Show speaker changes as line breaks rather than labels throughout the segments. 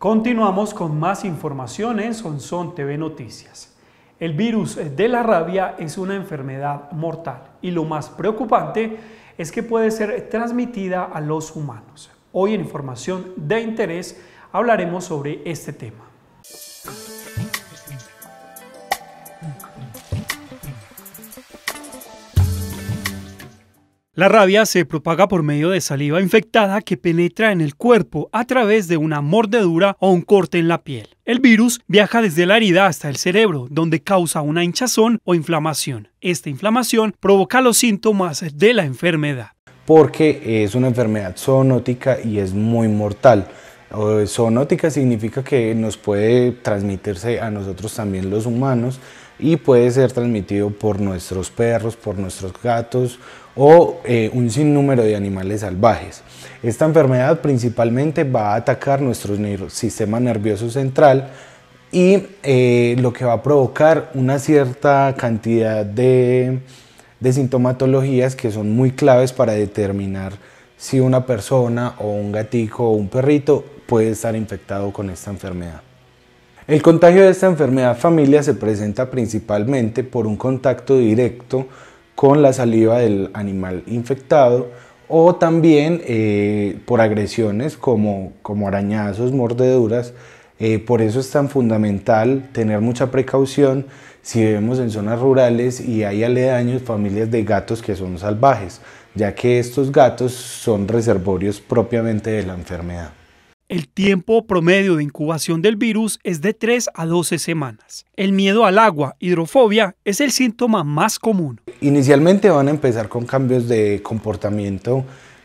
Continuamos con más información en Sonson TV Noticias. El virus de la rabia es una enfermedad mortal y lo más preocupante es que puede ser transmitida a los humanos. Hoy en Información de Interés hablaremos sobre este tema. La rabia se propaga por medio de saliva infectada que penetra en el cuerpo a través de una mordedura o un corte en la piel. El virus viaja desde la herida hasta el cerebro, donde causa una hinchazón o inflamación. Esta inflamación provoca los síntomas de la enfermedad.
Porque es una enfermedad zoonótica y es muy mortal. O zoonótica significa que nos puede transmitirse a nosotros también los humanos y puede ser transmitido por nuestros perros, por nuestros gatos o eh, un sinnúmero de animales salvajes. Esta enfermedad principalmente va a atacar nuestro sistema nervioso central y eh, lo que va a provocar una cierta cantidad de, de sintomatologías que son muy claves para determinar si una persona o un gatico o un perrito puede estar infectado con esta enfermedad. El contagio de esta enfermedad familia se presenta principalmente por un contacto directo con la saliva del animal infectado o también eh, por agresiones como, como arañazos, mordeduras. Eh, por eso es tan fundamental tener mucha precaución si vemos en zonas rurales y hay aledaños familias de gatos que son salvajes, ya que estos gatos son reservorios propiamente de la enfermedad.
El tiempo promedio de incubación del virus es de 3 a 12 semanas. El miedo al agua, hidrofobia, es el síntoma más común.
Inicialmente van a empezar con cambios de comportamiento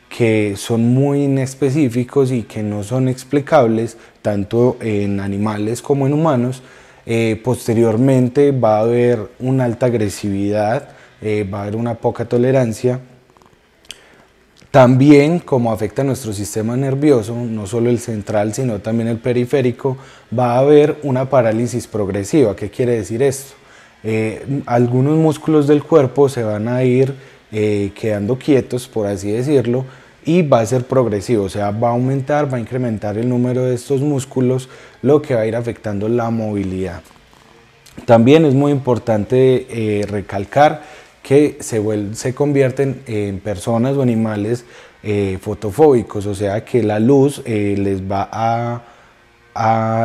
que son muy inespecíficos y que no son explicables tanto en animales como en humanos. Eh, posteriormente va a haber una alta agresividad, eh, va a haber una poca tolerancia también, como afecta nuestro sistema nervioso, no solo el central, sino también el periférico, va a haber una parálisis progresiva. ¿Qué quiere decir esto? Eh, algunos músculos del cuerpo se van a ir eh, quedando quietos, por así decirlo, y va a ser progresivo, o sea, va a aumentar, va a incrementar el número de estos músculos, lo que va a ir afectando la movilidad. También es muy importante eh, recalcar que se, se convierten en personas o animales eh, fotofóbicos, o sea que la luz eh, les va a,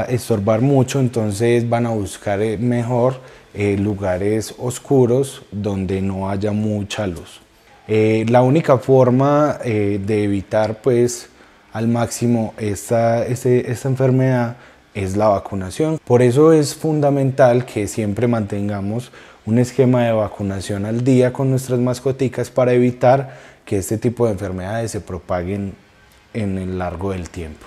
estorbar mucho, entonces van a buscar eh, mejor lugares oscuros donde no haya mucha luz. la única forma de evitar pues al máximo esta, este, esta enfermedad es la vacunación. Por eso es fundamental que siempre mantengamos un esquema de vacunación al día con nuestras mascoticas para evitar que este tipo de enfermedades se propaguen en el largo del tiempo.